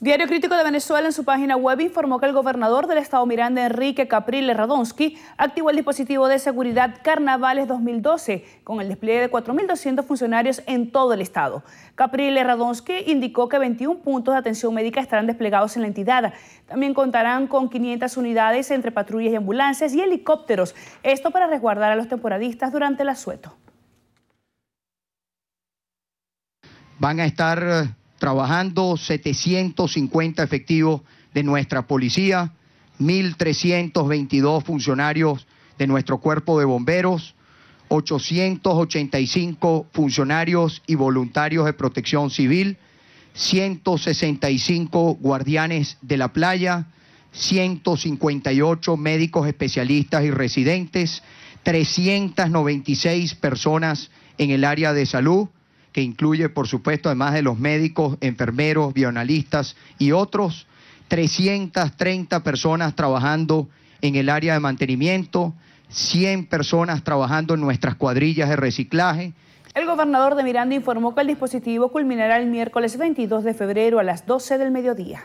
Diario Crítico de Venezuela en su página web informó que el gobernador del estado Miranda, Enrique Capriles Radonsky, activó el dispositivo de seguridad Carnavales 2012 con el despliegue de 4.200 funcionarios en todo el estado. Capriles Radonsky indicó que 21 puntos de atención médica estarán desplegados en la entidad. También contarán con 500 unidades entre patrullas y ambulancias y helicópteros. Esto para resguardar a los temporadistas durante el asueto. Van a estar eh, trabajando 750 efectivos de nuestra policía, 1.322 funcionarios de nuestro cuerpo de bomberos, 885 funcionarios y voluntarios de protección civil, 165 guardianes de la playa, 158 médicos especialistas y residentes, 396 personas en el área de salud, que incluye, por supuesto, además de los médicos, enfermeros, bioanalistas y otros, 330 personas trabajando en el área de mantenimiento, 100 personas trabajando en nuestras cuadrillas de reciclaje. El gobernador de Miranda informó que el dispositivo culminará el miércoles 22 de febrero a las 12 del mediodía.